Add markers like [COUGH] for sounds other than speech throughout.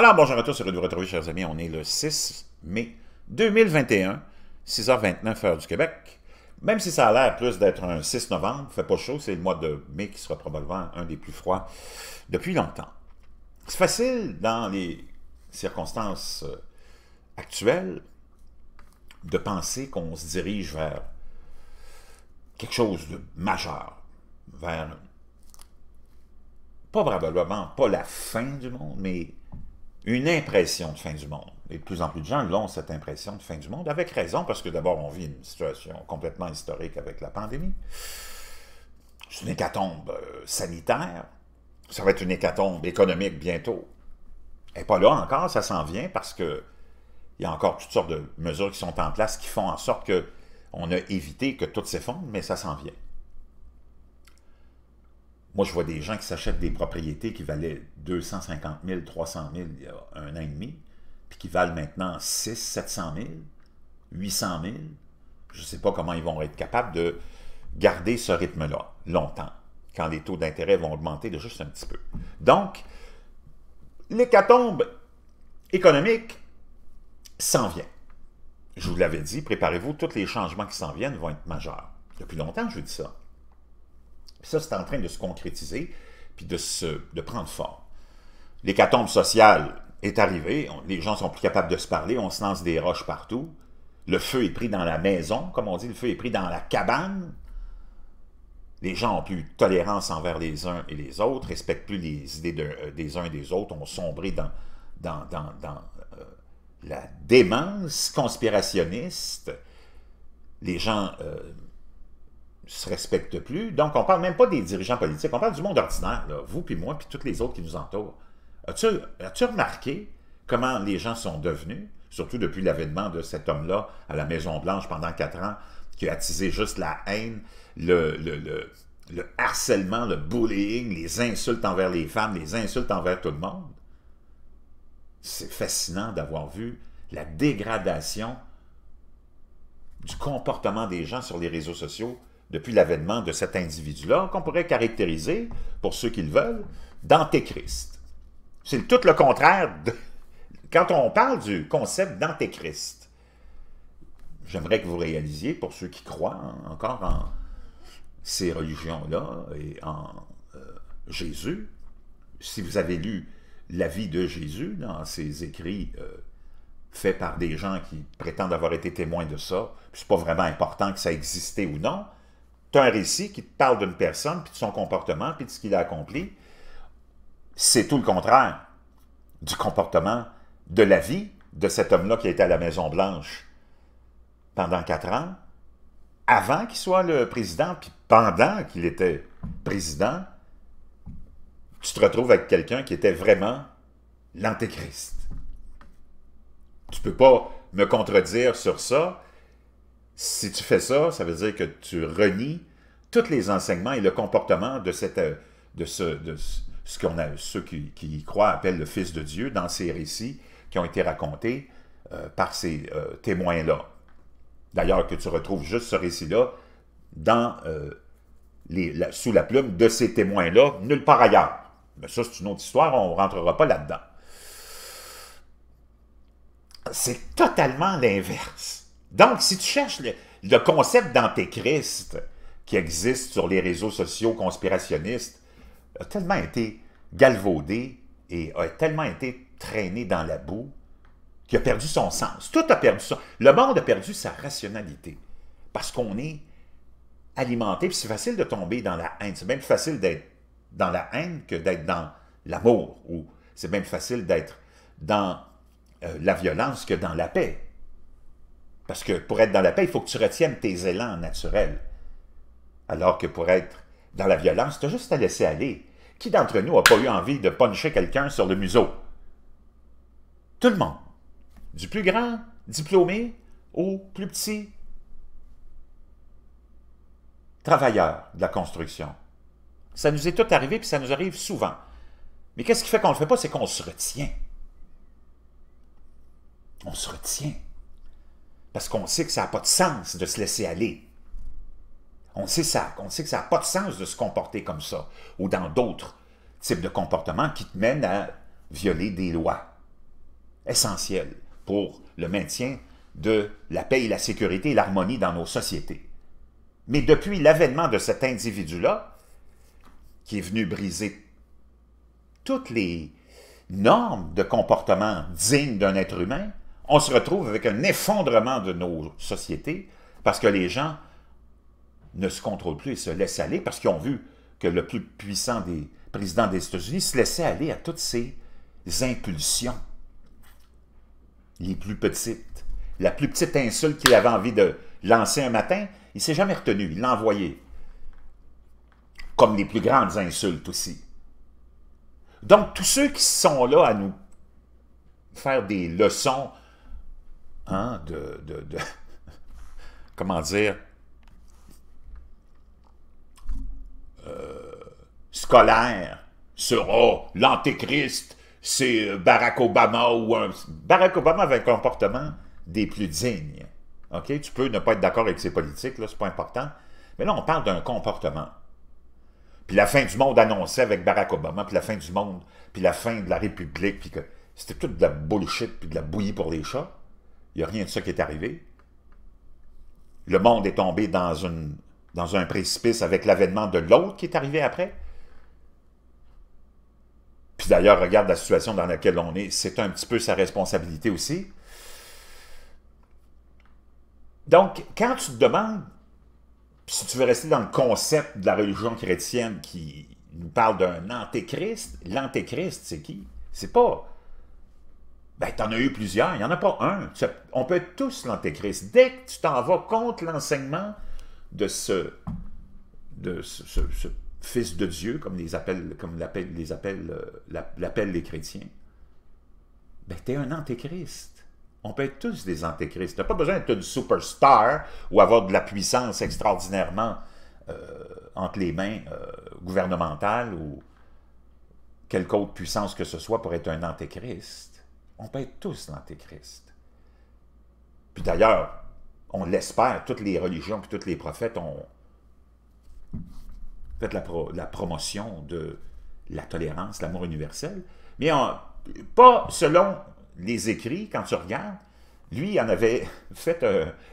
Alors, bonjour à tous, c'est vous retrouver, chers amis. On est le 6 mai 2021, 6h29 heure du Québec. Même si ça a l'air plus d'être un 6 novembre, fait pas chaud, c'est le mois de mai qui sera probablement un des plus froids depuis longtemps. C'est facile dans les circonstances euh, actuelles de penser qu'on se dirige vers quelque chose de majeur, vers pas probablement pas la fin du monde, mais une impression de fin du monde. Et de plus en plus de gens l'ont, cette impression de fin du monde, avec raison, parce que d'abord, on vit une situation complètement historique avec la pandémie. C'est une hécatombe euh, sanitaire. Ça va être une hécatombe économique bientôt. Et pas là encore, ça s'en vient, parce que il y a encore toutes sortes de mesures qui sont en place qui font en sorte que on a évité que tout s'effondre, mais ça s'en vient. Moi, je vois des gens qui s'achètent des propriétés qui valaient 250 000, 300 000 il y a un an et demi, puis qui valent maintenant 6, 700 000, 800 000. Je ne sais pas comment ils vont être capables de garder ce rythme-là longtemps, quand les taux d'intérêt vont augmenter de juste un petit peu. Donc, l'hécatombe économique s'en vient. Je vous l'avais dit, préparez-vous, tous les changements qui s'en viennent vont être majeurs. Depuis longtemps, je vous dis ça ça, c'est en train de se concrétiser, puis de, se, de prendre forme. L'hécatombe sociale est arrivée, les gens sont plus capables de se parler, on se lance des roches partout, le feu est pris dans la maison, comme on dit, le feu est pris dans la cabane. Les gens n'ont plus tolérance envers les uns et les autres, respectent plus les idées euh, des uns et des autres, ont sombré dans, dans, euh, la démence conspirationniste. Les gens... Euh, se respectent plus. Donc, on parle même pas des dirigeants politiques, on parle du monde ordinaire, vous puis moi, puis tous les autres qui nous entourent. As-tu remarqué comment les gens sont devenus, surtout depuis l'avènement de cet homme-là à la Maison-Blanche pendant quatre ans, qui a attisé juste la haine, le, le, le harcèlement, le bullying, les insultes envers les femmes, les insultes envers tout le monde? C'est fascinant d'avoir vu la dégradation du comportement des gens sur les réseaux sociaux depuis l'avènement de cet individu-là, qu'on pourrait caractériser, pour ceux qui le veulent, d'antéchrist. C'est tout le contraire. Quand on parle du concept d'antéchrist, j'aimerais que vous réalisiez, pour ceux qui croient encore en ces religions-là et en euh, Jésus, si vous avez lu la vie de Jésus dans ses écrits euh, faits par des gens qui prétendent avoir été témoins de ça, c'est pas vraiment important que ça existait ou non, tu as un récit qui te parle d'une personne, puis de son comportement, puis de ce qu'il a accompli. C'est tout le contraire du comportement, de la vie de cet homme-là qui a été à la Maison-Blanche pendant quatre ans, avant qu'il soit le président, puis pendant qu'il était président, tu te retrouves avec quelqu'un qui était vraiment l'antéchrist. Tu peux pas me contredire sur ça. Si tu fais ça, ça veut dire que tu renies tous les enseignements et le comportement de, euh, ce, qu'on a, ceux qui, y croient appellent le Fils de Dieu dans ces récits qui ont été racontés euh, par ces euh, témoins-là. D'ailleurs, que tu retrouves juste ce récit-là dans sous la plume de ces témoins-là, nulle part ailleurs. Mais ça, c'est une autre histoire, on ne rentrera pas là-dedans. C'est totalement l'inverse donc, si tu cherches le, concept d'antéchrist qui existe sur les réseaux sociaux conspirationnistes, a tellement été galvaudé et a tellement été traîné dans la boue qu'il a perdu son sens. Tout a perdu son... Le monde a perdu sa rationalité parce qu'on est alimenté. Puis c'est facile de tomber dans la haine. C'est même facile d'être dans la haine que d'être dans l'amour. Ou c'est même facile d'être dans euh, la violence que dans la paix. Parce que pour être dans la paix, il faut que tu retiennes tes élans naturels. Alors que pour être dans la violence, tu as juste à laisser aller. Qui d'entre nous n'a pas eu envie de puncher quelqu'un sur le museau? Tout le monde. Du plus grand, diplômé, au plus petit, travailleur de la construction. Ça nous est tout arrivé, puis ça nous arrive souvent. Mais qu'est-ce qui fait qu'on ne le fait pas, c'est qu'on se retient. On se retient. Parce qu'on sait que ça n'a pas de sens de se laisser aller. On sait ça, on sait que ça n'a pas de sens de se comporter comme ça, ou dans d'autres types de comportements qui te mènent à violer des lois essentielles pour le maintien de la paix et la sécurité et l'harmonie dans nos sociétés. Mais depuis l'avènement de cet individu-là, qui est venu briser toutes les normes de comportement dignes d'un être humain, on se retrouve avec un effondrement de nos sociétés parce que les gens ne se contrôlent plus et se laissent aller parce qu'ils ont vu que le plus puissant des présidents des États-Unis se laissait aller à toutes ces impulsions, les plus petites. La plus petite insulte qu'il avait envie de lancer un matin, il ne s'est jamais retenu, il l'a envoyé. Comme les plus grandes insultes aussi. Donc, tous ceux qui sont là à nous faire des leçons Hein, de, de, [LAUGHS] comment dire, euh, scolaire sur oh, l'antéchrist, c'est euh, Barack Obama ou Barack Obama avait un comportement des plus dignes. OK? Tu peux ne pas être d'accord avec ses politiques, là, c'est pas important. Mais là, on parle d'un comportement. Puis la fin du monde annoncée avec Barack Obama, puis la fin du monde, puis la fin de la République, puis que... C'était toute de la bullshit, puis de la bouillie pour les chats. Il n'y a rien de ça qui est arrivé. Le monde est tombé dans, une, dans un précipice avec l'avènement de l'autre qui est arrivé après. Puis d'ailleurs, regarde la situation dans laquelle on est. C'est un petit peu sa responsabilité aussi. Donc, quand tu te demandes si tu veux rester dans le concept de la religion chrétienne qui nous parle d'un antéchrist, l'antéchrist, c'est qui? C'est pas ben, t'en as eu plusieurs, il n'y en a pas un. On peut être tous l'antéchrist. Dès que tu t'en vas contre l'enseignement de ce, de ce, fils de Dieu, comme les comme l'appellent les, appels euh, l'appel des chrétiens, ben, t'es un antéchrist. On peut être tous des antéchrists. n'as pas besoin d'être une superstar ou avoir de la puissance extraordinairement euh, entre les mains euh, gouvernementales ou quelque autre puissance que ce soit pour être un antéchrist. On peut être tous l'Antéchrist. Puis d'ailleurs, on l'espère, toutes les religions et tous les prophètes ont fait la, promotion de la tolérance, l'amour universel, mais pas selon les écrits, quand tu regardes, lui, il en avait [LAUGHS] fait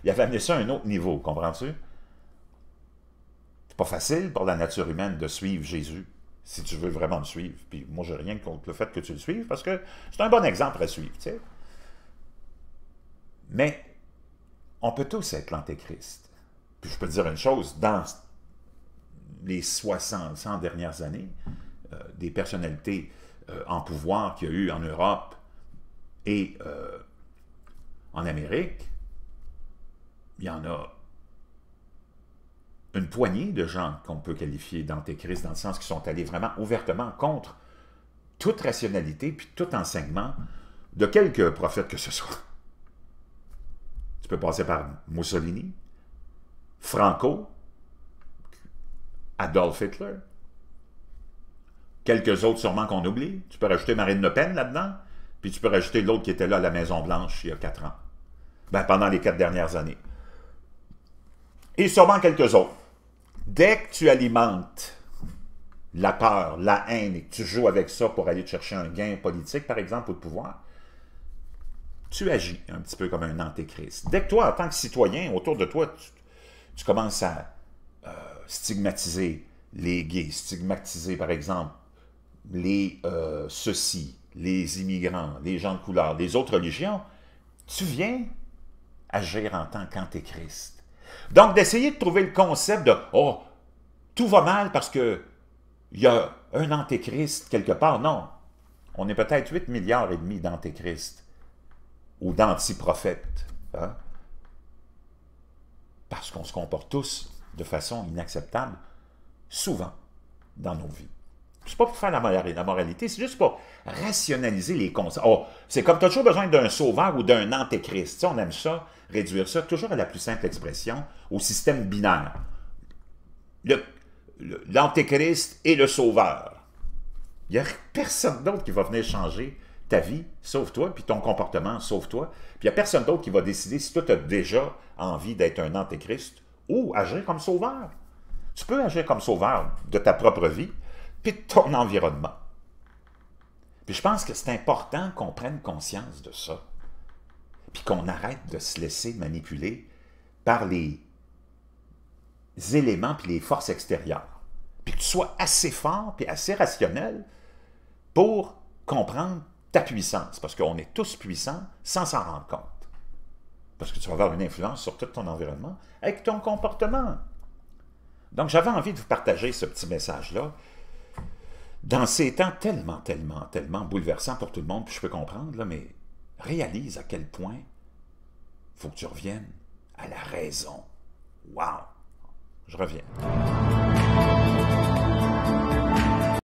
il avait amené ça à un autre niveau, comprends-tu? C'est pas facile pour la nature humaine de suivre Jésus si tu veux vraiment me suivre. Puis moi, j'ai rien contre le fait que tu le suives, parce que c'est un bon exemple à suivre, tu sais. Mais on peut tous être l'antéchrist. Puis je peux te dire une chose, dans les 60, 100 dernières années, euh, des personnalités euh, en pouvoir qu'il y a eu en Europe et euh, en Amérique, il y en a une poignée de gens qu'on peut qualifier d'antéchrist dans le sens qui sont allés vraiment ouvertement contre toute rationalité puis tout enseignement de quelque prophète que ce soit. Tu peux passer par Mussolini, Franco, Adolf Hitler, quelques autres sûrement qu'on oublie. Tu peux rajouter Marine Le Pen là-dedans, puis tu peux rajouter l'autre qui était là à la Maison-Blanche il y a quatre ans, ben, pendant les quatre dernières années. Et sûrement quelques autres. Dès que tu alimentes la peur, la haine, et que tu joues avec ça pour aller chercher un gain politique, par exemple, ou de pouvoir, tu agis un petit peu comme un antéchrist. Dès que toi, en tant que citoyen, autour de toi, tu, commences à euh, stigmatiser les gays, stigmatiser, par exemple, les euh, ceux-ci, les immigrants, les gens de couleur, les autres religions, tu viens agir en tant qu'antéchrist. Donc, d'essayer de trouver le concept de « Oh, tout va mal parce que il y a un antéchrist quelque part. » Non, on est peut-être 8 milliards et demi d'antéchrist ou d'antiprophètes. Hein, parce qu'on se comporte tous de façon inacceptable, souvent, dans nos vies c'est pas pour faire la, moralité, c'est juste pour rationaliser les concepts. Oh, c'est comme, tu as toujours besoin d'un sauveur ou d'un antéchrist. on aime ça, réduire ça toujours à la plus simple expression, au système binaire. L'antéchrist et le sauveur. Il n'y a personne d'autre qui va venir changer ta vie, sauve toi, puis ton comportement, sauve toi. Puis il n'y a personne d'autre qui va décider si toi, tu as déjà envie d'être un antéchrist ou agir comme sauveur. Tu peux agir comme sauveur de ta propre vie, puis de ton environnement. Puis je pense que c'est important qu'on prenne conscience de ça, puis qu'on arrête de se laisser manipuler par les éléments puis les forces extérieures. Puis que tu sois assez fort puis assez rationnel pour comprendre ta puissance, parce qu'on est tous puissants sans s'en rendre compte. Parce que tu vas avoir une influence sur tout ton environnement avec ton comportement. Donc, j'avais envie de vous partager ce petit message-là dans ces temps tellement, tellement, tellement bouleversants pour tout le monde, je peux comprendre, là, mais réalise à quel point faut que tu reviennes à la raison. Wow! Je reviens.